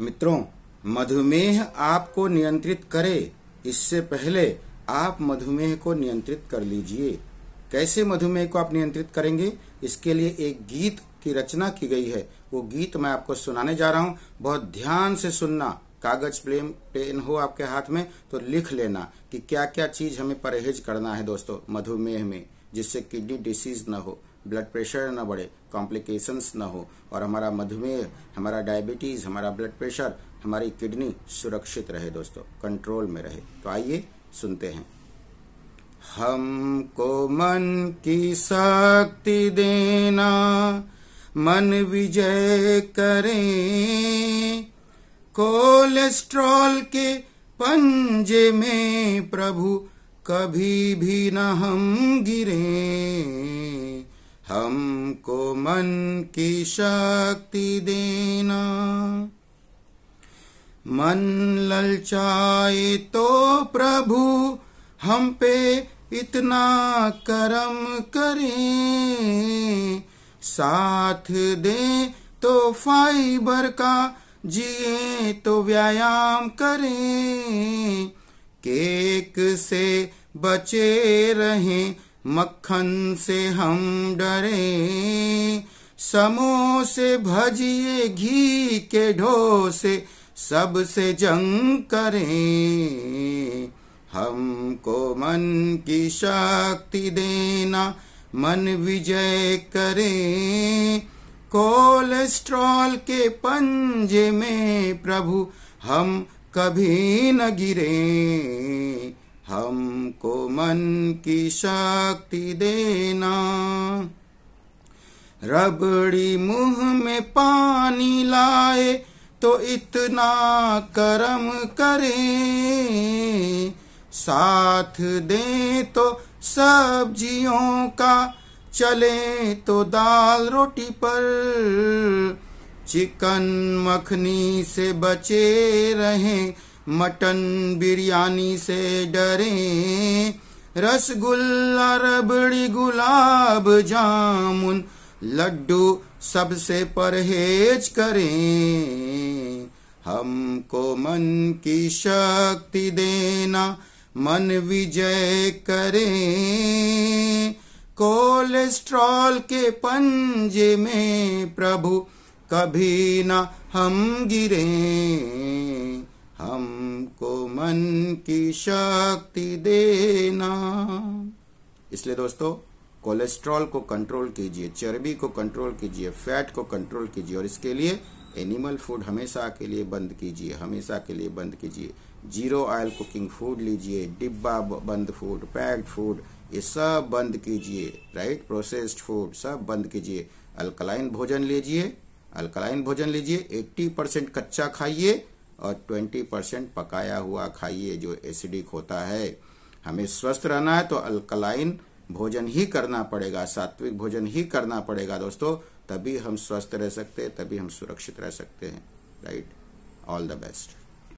मित्रों मधुमेह आपको नियंत्रित करे इससे पहले आप मधुमेह को नियंत्रित कर लीजिए कैसे मधुमेह को आप नियंत्रित करेंगे इसके लिए एक गीत की रचना की गई है वो गीत मैं आपको सुनाने जा रहा हूं बहुत ध्यान से सुनना कागज प्लेम पेन हो आपके हाथ में तो लिख लेना कि क्या क्या चीज हमें परहेज करना है दोस्तों मधुमेह में जिससे किडनी डिसीज ना हो ब्लड प्रेशर ना बढ़े कॉम्प्लिकेशंस ना हो और हमारा मधुमेह हमारा डायबिटीज़ हमारा ब्लड प्रेशर हमारी किडनी सुरक्षित रहे दोस्तों कंट्रोल में रहे तो आइए सुनते हैं हमको मन की शक्ति देना मन विजय करें कोलेस्ट्रॉल के पंजे में प्रभु कभी भी न हम गिरे हम हमको मन की शक्ति देना मन ललचाए तो प्रभु हम पे इतना करम करें साथ दे तो फाइबर का जिए तो व्यायाम करें केक से बचे रहें मक्खन से हम डरे समोसे भजिए घी के ढोसे सबसे जंग करें हमको मन की शक्ति देना मन विजय करें कोलेस्ट्रॉल के पंजे में प्रभु हम कभी न गिरें हमको मन की शक्ति देना रबड़ी मुंह में पानी लाए तो इतना कर्म करें साथ दे तो सब्जियों का चले तो दाल रोटी पर चिकन मखनी से बचे रहें मटन बिरयानी से डरे रसगुल्ला रबड़ी गुलाब जामुन लड्डू सबसे परहेज करें हमको मन की शक्ति देना मन विजय करें कोलेस्ट्रॉल के पंजे में प्रभु कभी ना हम गिरे हम इनकी शक्ति देना इसलिए दोस्तों कोलेस्ट्रॉल को कंट्रोल कीजिए चर्बी को कंट्रोल कीजिए फैट को कंट्रोल कीजिए और इसके लिए एनिमल फूड हमेशा के लिए बंद कीजिए हमेशा के लिए बंद कीजिए जीरो ऑयल कुकिंग फूड लीजिए डिब्बा बंद फूड पैक्ड फूड ये सब बंद कीजिए राइट प्रोसेस्ड फूड सब बंद कीजिए अल्कलाइन भोजन लीजिए अल्कलाइन भोजन लीजिए 80 परसेंट कच्चा खाइए और 20 परसेंट पकाया हुआ खाइए जो एसिडिक होता है हमें स्वस्थ रहना है तो अल्कलाइन भोजन ही करना पड़ेगा सात्विक भोजन ही करना पड़ेगा दोस्तों तभी हम स्वस्थ रह सकते हैं तभी हम सुरक्षित रह सकते हैं राइट ऑल द बेस्ट